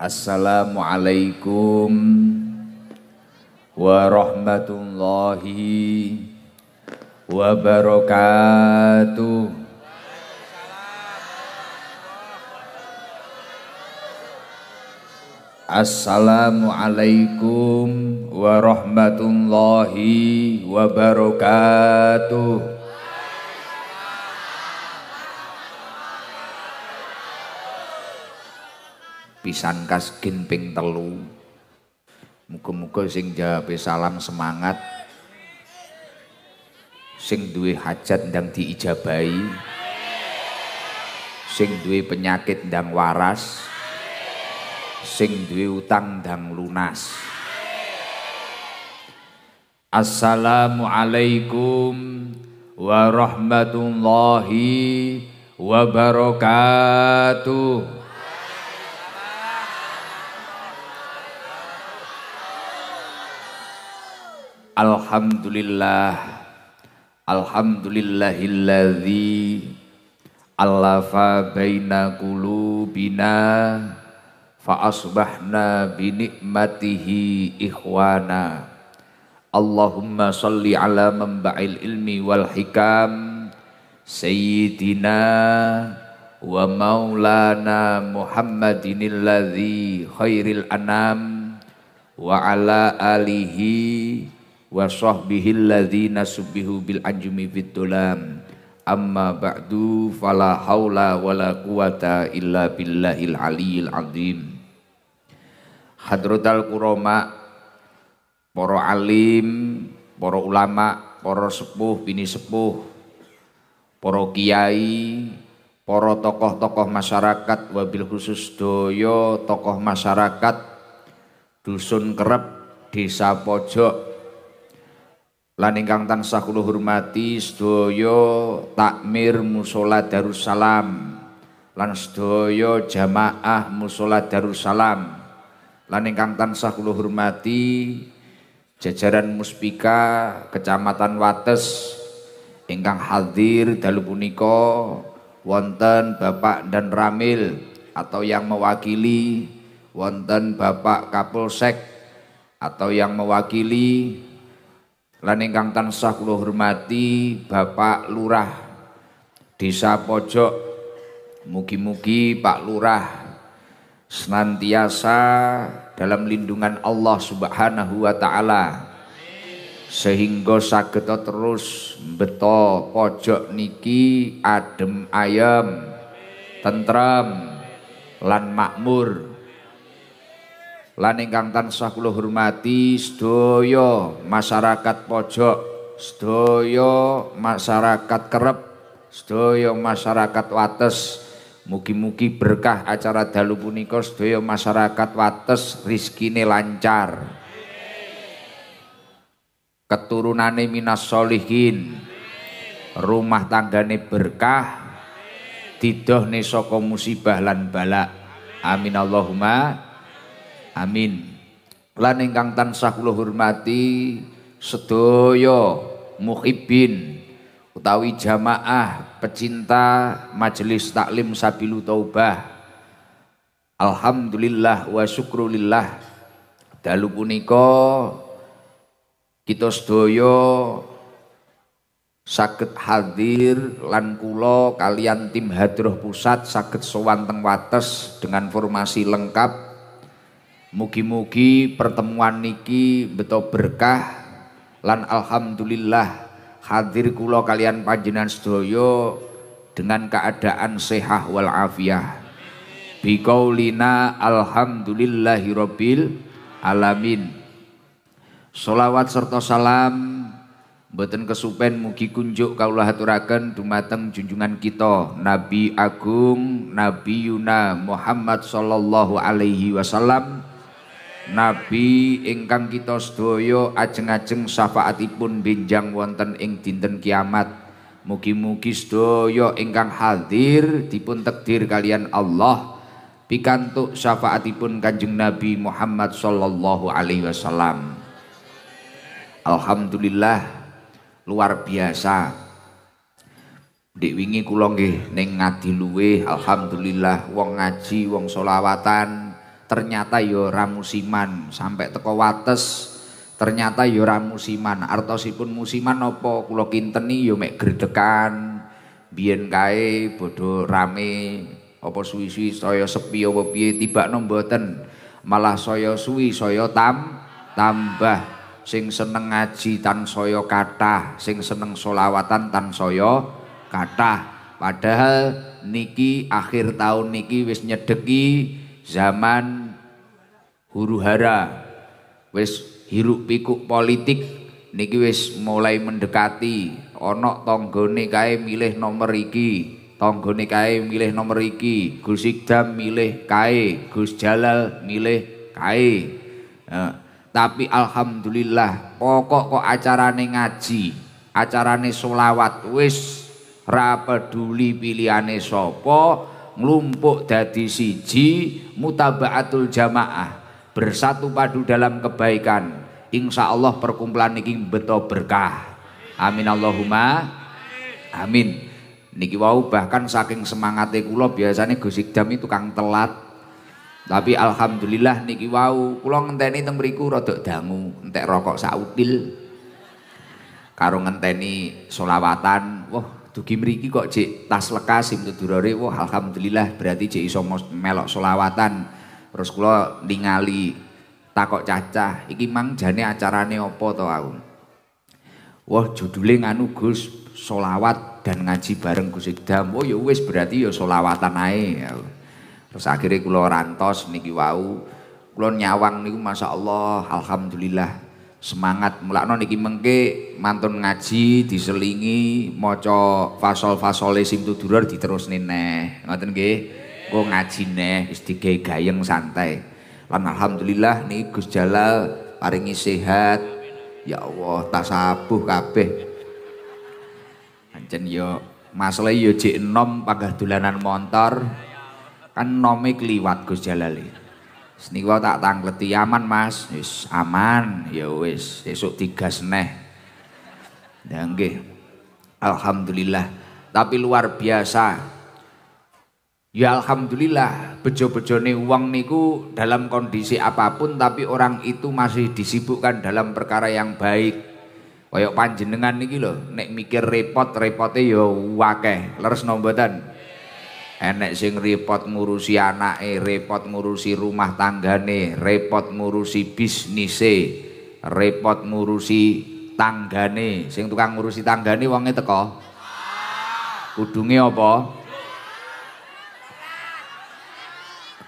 Assalamualaikum warahmatullahi wabarakatuh. Assalamualaikum warahmatullahi wabarakatuh. pisan kas ping telu muga-muga sing jawab salam semangat sing duwe hajat ndang diijabahi sing duwe penyakit ndang waras sing duwe utang ndang lunas Assalamualaikum warahmatullahi wabarakatuh Alhamdulillah Alhamdulillahilladzi Allafa baina kulubina fa asbahna binikmatihi ikhwana Allahumma salli ala manba'il ilmi wal hikam sayyidina wa maulana Muhammadinilladzi khairil anam wa ala alihi wa sahbihil ladzina subbihu bil anjumi fid dulam amma ba'du fala haula wala quwata illa billahil aliyil azim hadrotal qurama para alim para ulama para sepuh bini sepuh para kiai para tokoh-tokoh masyarakat wabil khusus doyo tokoh masyarakat dusun kerep desa pojok lan ingkang tansah kula hormati sedaya takmir musola Darussalam lan sedaya jamaah musola Darussalam lan ingkang tansah kula hormati jajaran Muspika Kecamatan Wates ingkang hadir dalu punika wonten Bapak dan Ramil atau yang mewakili wonten Bapak Kapolsek atau yang mewakili Lan ingkang tansah kula hormati Bapak Lurah Desa Pojok. Mugi-mugi Pak Lurah senantiasa dalam lindungan Allah Subhanahu wa taala. Sehingga saged terus beto pojok niki adem ayem, tentrem lan makmur lan ingkang tansah kula hormati sedaya masyarakat pojok sedaya masyarakat kerep sedaya masyarakat wates mugi-mugi berkah acara dalu punika sedaya masyarakat wates rizkine lancar keturunane minas solihin rumah tanggane berkah didohne saka musibah lan balak amin Allahumma Amin. Lan ingkang tansah kula hormati sedaya muhibbin utawi jamaah pecinta majelis taklim Sabilu Taubah. Alhamdulillah wa syukrulillah dalu punika kita sedaya sakit hadir lan kula kalian tim hadroh pusat sowan sowanten wates dengan formasi lengkap Mugi-mugi pertemuan niki beto berkah lan alhamdulillah hadir kula kalian panjenengan sedaya dengan keadaan sehat wal afiah. Biqaulina alhamdulillahirabbil alamin. Solawat serta salam Mboten kesupen mugi kunjuk kaulah haturaken dumateng junjungan kita Nabi Agung Nabi Yuna Muhammad sallallahu alaihi wasallam Nabi ingkang kita sedaya ajeng-ajeng syafaatipun benjang wonten ing dinten kiamat. Mugi-mugi sedaya ingkang hadir dipun takdir kalian Allah pikantuk syafaatipun Kanjeng Nabi Muhammad sallallahu alaihi wasallam. Alhamdulillah luar biasa. Dik wingi kula nggih ning ngadi luwe alhamdulillah wong ngaji wong solawatan ternyata yo ya musiman sampai teko wates ternyata yo ya musiman artosipun musiman opo kulo kinteni yo ya mek gredekan biyen kae bodho rame apa suwi-suwi saya sepi apa piye tiba nomboten malah saya suwi saya tam tambah sing seneng ngaji tan saya kathah sing seneng solawatan tan saya kathah padahal niki akhir tahun niki wis nyedeki zaman huru hara wis hiruk pikuk politik niki wis mulai mendekati onok tonggoni kae milih nomor iki tanggane kae milih nomor iki Gus Ikdam milih kae Gus Jalal milih kae nah, tapi alhamdulillah pokok kok acarane ngaji acarane solawat wis ra peduli pilihane sapa nglumpuk dadi siji mutabaatul jamaah bersatu padu dalam kebaikan insya Allah perkumpulan ini beto berkah amin Allahumma amin niki wau bahkan saking semangatnya kula biasanya gusik jam itu kang telat tapi alhamdulillah niki wau kula ngenteni teng mriku rodok dangu, entek rokok sautil. Karo ngenteni solawatan wah dugi mriki kok cek tas lekas Ibnu Durare wah alhamdulillah berarti cek iso melok solawatan terus kula ningali takok cacah iki mang jane acarane apa to aku wah judule nganu Gus solawat dan ngaji bareng Gus Idam oh ya wis berarti ya solawatan ae terus akhirnya kula rantos niki wau kula nyawang niku masyaallah alhamdulillah semangat mulakno niki mengke mantun ngaji diselingi maca fasol-fasole sing tudurar diterusne neh ngoten nggih engko ngaji neh wis digawe gayeng santai lan alhamdulillah niki Gus Jalal paringi sehat ya Allah tasabuh kabeh anjen yo masalah yo jek enom panggah dolanan motor kan nomik kliwat Gus Jalal Seniwa tak tangleti aman Mas. yes, aman, ya wis esok tiga seneh. Ya Alhamdulillah. Tapi luar biasa. Ya alhamdulillah, bejo-bejone uang niku dalam kondisi apapun tapi orang itu masih disibukkan dalam perkara yang baik. Koyok panjenengan niki lho, nek mikir repot repotnya ya wakeh. Leres mboten? enek sing repot ngurusi anake, repot ngurusi rumah tanggane, repot ngurusi bisnise, repot ngurusi tanggane. Sing tukang ngurusi tanggane wonge teko. Kudunge apa?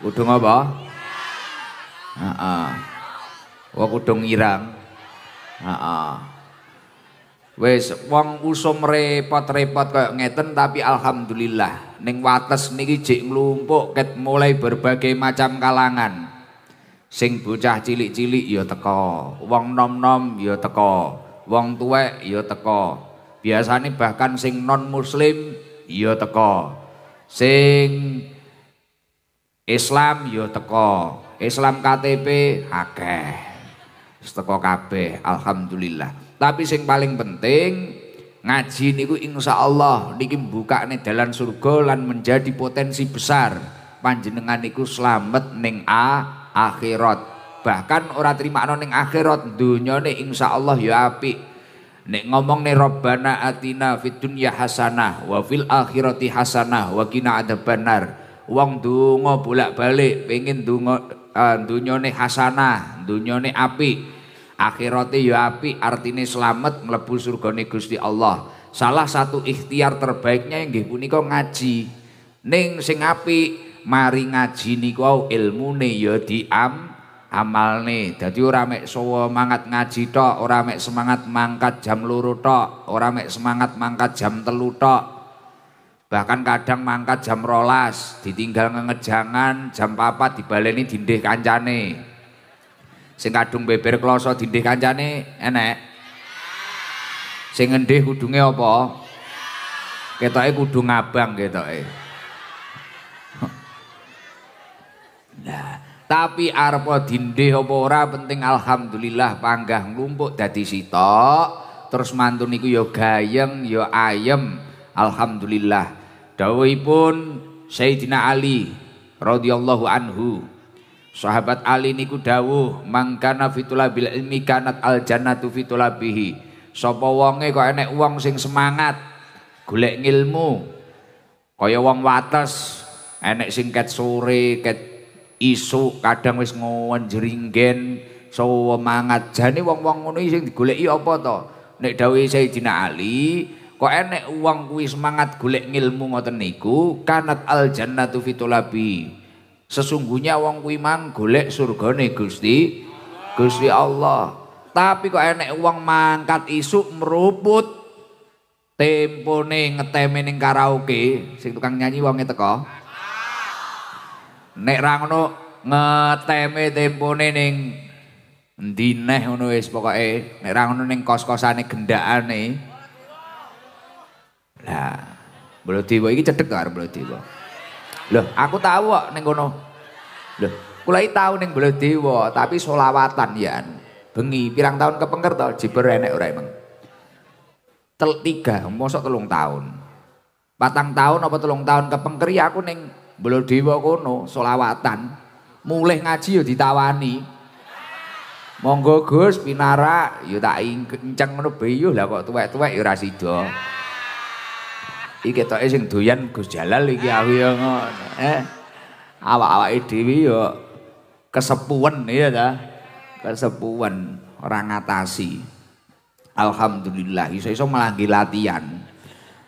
Kudung apa? Heeh. Wah kudung irang. Heeh. Wis wong usum repot-repot kaya ngeten tapi alhamdulillah Ning wates niki jik nglumpuk ket mulai berbagai macam kalangan. Sing bocah cilik-cilik ya teko, wong nom-nom ya teko, wong tuwek ya teko. Biasane bahkan sing non muslim ya teko. Sing Islam ya teko, Islam KTP akeh. Wis teko kabeh, alhamdulillah. Tapi sing paling penting Ngaji niku insya Allah niki nih dalan surga lan menjadi potensi besar. Panjenengan niku selamat neng a akhirat. Bahkan ora trimakno neng akhirat dunia nih insya Allah ya api Nek ngomong nih Robbana atina fit dunya hasanah wa fil akhirati hasanah wa kina ada benar. uang dungo bolak balik pengen dungo uh, eh, dunyone hasanah, dunyone api akhirati ya api artinya selamat surga surga Gusti Allah salah satu ikhtiar terbaiknya yang nggih kau ngaji neng sing api. mari ngaji niku nih ya diam nih jadi orang mek semangat ngaji tok orang mek semangat mangkat jam luru tok orang mek semangat mangkat jam telu tok bahkan kadang mangkat jam rolas ditinggal ngejangan jam papat dibaleni dindih kancane Sing kadung beber kloso dindih kancane enek. Sing ngendih kudunge apa? Ketoke kudu ngabang ketoke. Nah, tapi arpo dindih apa ora penting alhamdulillah panggah nglumpuk dadi sitok, terus mantun niku ya gayeng ya ayem. Alhamdulillah. Dawuhipun Sayyidina Ali radhiyallahu anhu Sahabat Ali niku dawuh, mangkana fitulabil ilmi kanat al jannatu fitulabihi. Sapa wonge kok enek wong sing semangat golek ngilmu. Kaya wong wates, enek sing ket sore, ket isu kadang wis ngowen jringgen, sawa mangat. Jane wong-wong ngono sing digoleki apa to? Nek dawuhe Sayyidina Ali, kok enek wong kuwi semangat golek ngilmu ngoten niku, kanat al jannatu fitulabihi. Sesungguhnya wong kuwi mang golek surgane Gusti Gusti Allah. Tapi kok enek uang mangkat isuk meruput tempone ngeteme ning karaoke, sing tukang nyanyi wonge teko. Nek ra ngono ngeteme tempone ning endi neh ngono wis pokoke nek ra ngono ning kos-kosane gendakane. Lah, Blodiwo iki cedhek karo Blodiwo. Loh, aku tahu kok ning kono. Loh, kula iki tau ning Baladewa, tapi solawatan ya. Bengi pirang tahun kepengker to jiber enek ora emang. Tel tiga, mosok telung tahun. Patang tahun apa telung tahun kepengker ya aku ning Baladewa kono solawatan. Mulih ngaji ya ditawani. Monggo Gus pinara, ya tak inceng ngono beyuh lah kok tuwek-tuwek ya ora sida iki e sing doyan Gus Jalal iki aku ya ngono. Eh. Awak-awake dhewe ya kesepuan ya ta. Kesepuan ora ngatasi. Alhamdulillah iso-iso malah latihan.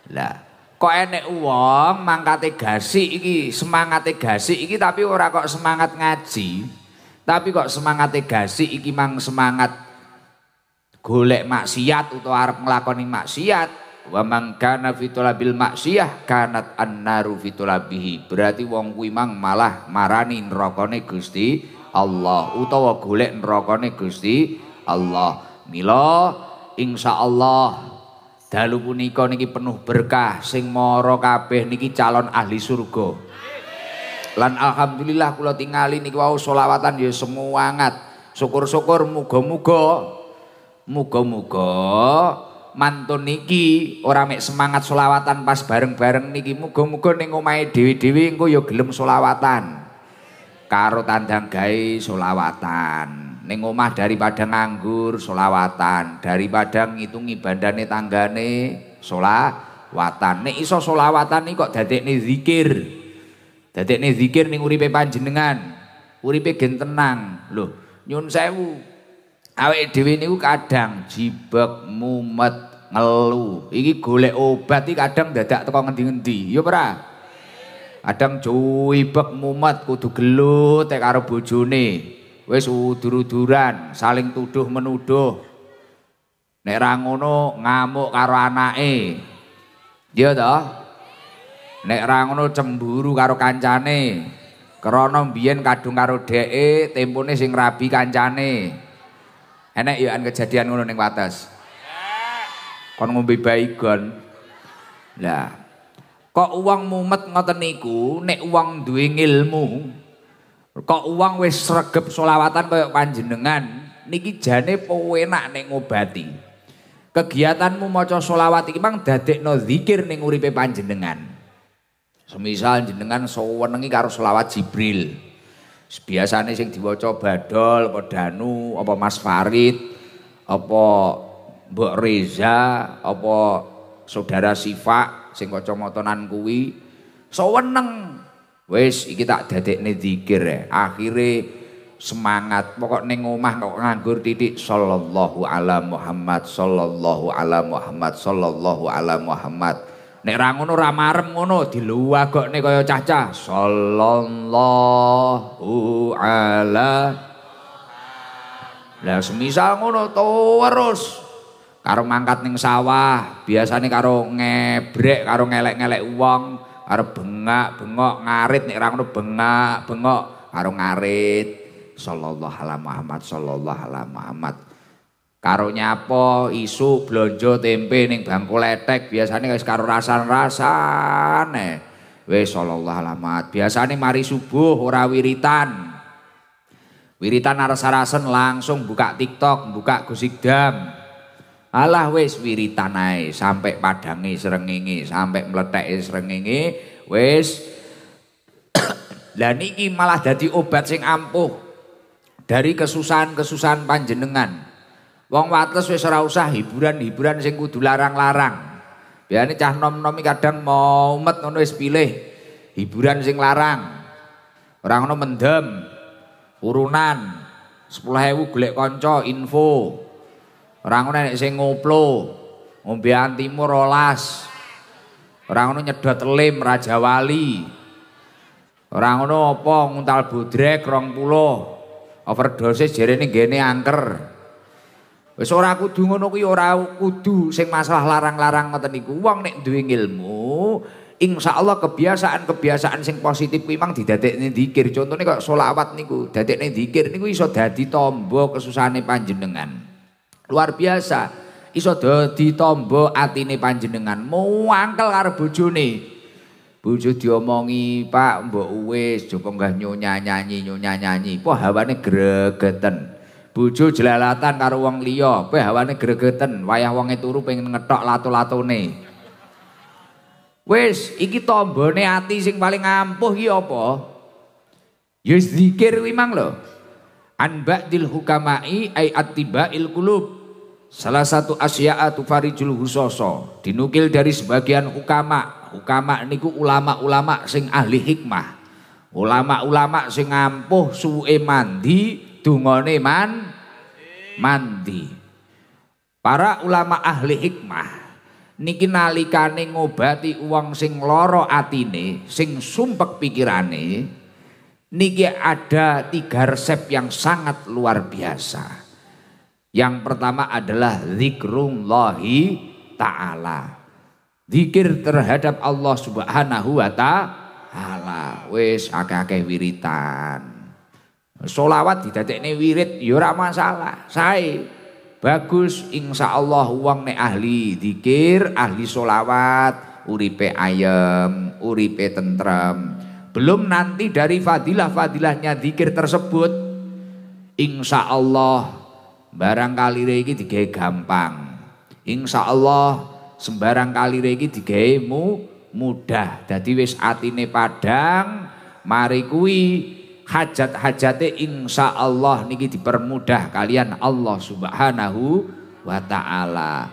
Lah kok enek uang, mangkate gasi iki semangate gasi iki tapi ora kok semangat ngaji tapi kok semangate gasi iki mang semangat golek maksiat atau arep nglakoni maksiat wa man kana fitolabil maksiyah kanat annaru fitolabihi berarti wong kuwi mang malah marani nerakane Gusti Allah utawa golek nerakane Gusti Allah mila insyaallah dalu punika niki penuh berkah sing mara kabeh niki calon ahli surga lan alhamdulillah kula tingali niki wau solawatan ya semuangat syukur-syukur muga-muga muga-muga mantun niki ora mek semangat solawatan pas bareng-bareng niki muga-muga ning omahe dewi dewi engko ya gelem solawatan karo tandang gawe solawatan ning omah daripada nganggur solawatan daripada ngitungi bandane tanggane solawatan nek iso solawatan iki kok dadekne zikir dadekne zikir ning uripe panjenengan uripe gen tenang lho nyun sewu awake dhewe niku kadang jibek, mumet, ngelu. Iki golek obat iki kadang dadak teko ngendi ngendi yo ora? Kadang cuibek mumet kudu gelut karo bojone. Wis udur-uduran, saling tuduh menuduh. Nek ra ngono ngamuk karo anake. Ya toh? Nek ra ngono cemburu karo kancane. Krana biyen kadung karo dheke, tempone sing rabi kancane. enek yo kejadian ngono ning wates. Kon ngombe baigon. Lah, kok uang mumet ngoten niku nek uang duwe ilmu. Kok uang wis sregep selawatan koyo panjenengan niki jane enak nek ngobati. Kegiatanmu maca selawat iki mang dadekno zikir ning uripe panjenengan. Semisal jenengan sewenengi karo selawat Jibril. Biasanya sing diwaca Badol apa Danu apa Mas Farid apa Mbok Reza apa saudara Sifa sing motonan kuwi seweneng. Wis iki tak dadekne zikir ya. Akhire semangat pokok ning omah kok nganggur titik sallallahu ala Muhammad sallallahu ala Muhammad sallallahu ala Muhammad. Sallallahu ala Muhammad. Nek ra ngono ra marem ngono diluwagokne kaya cah sallallahu ala Lah semisal ngono terus karo mangkat ning sawah, biasane karo ngebrek karo ngelek-ngelek wong, karo bengak-bengok ngarit nek ra ngono bengak-bengok karo ngarit sallallahu ala Muhammad sallallahu ala Muhammad karo nyapo, isu, blonjo, tempe ning bangku letek biasanya guys karo rasan wes Wis sallallahu alamat. biasanya mari subuh ora wiritan. Wiritan aras langsung buka TikTok, buka dam, Alah wes wiritan ae sampai padangi serengingi sampai meletek serengingi wes dan niki malah jadi obat sing ampuh dari kesusahan-kesusahan panjenengan. Wong wates wis ora usah hiburan-hiburan sing kudu larang-larang. Biasane cah nom-nomi kadang mau umet ngono wis pilih hiburan sing larang. Orang ngono mendem. Urunan 10.000 golek kanca info. Orang ngono nek sing ngoplo. Ngombean timur rolas. Orang ngono nyedot lem Raja Wali. Ora ngono apa nguntal bodrek 20. Overdosis jarene gene angker. Wis ora kudu ngono kuwi ora kudu sing masalah larang-larang ngoten niku. Wong nek duwe ilmu, insyaallah kebiasaan-kebiasaan sing positif kuwi mang didadekne dzikir. Contone kok selawat niku, dadekne dzikir niku iso dadi tamba kesusahane panjenengan. Luar biasa. Iso dadi tamba atine panjenengan. Mau angkel karo bojone. Bojo diomongi, "Pak, mbok wis coba nggah nyonya nyanyi, nyonya nyanyi." Wah, hawane gregeten. Bojo jelalatan karo wong liya, kowe hawane gregeten, wayah wonge turu pengen ngetok latu-latune. Wis, iki tombone ati sing paling ampuh iki apa? Ya zikir kuwi mang lho. An ba'dil hukamai ai attibail qulub. Salah satu asya'a tufarijul husoso dinukil dari sebagian ukama Ukama niku ulama-ulama sing ahli hikmah. Ulama-ulama sing ampuh suwe mandi dungane man mandi. Para ulama ahli hikmah niki nalikane ngobati uang sing loro atine, sing sumpek pikirane, niki ada tiga resep yang sangat luar biasa. Yang pertama adalah zikrullahi ta'ala. Zikir terhadap Allah subhanahu wa ta'ala. Wis akeh-akeh wiritan. Solawat di ini wirid yura ya masalah. saya Bagus insya Allah uang nek ahli dikir, ahli solawat, uripe ayam uripe tentrem. Belum nanti dari fadilah-fadilahnya dikir tersebut. Insya Allah barangkali regi digawe gampang. Insya Allah sembarang kali reiki digawe mudah. jadi wis atine padang, mari kuwi hajat-hajate insya Allah niki dipermudah kalian Allah subhanahu wa ta'ala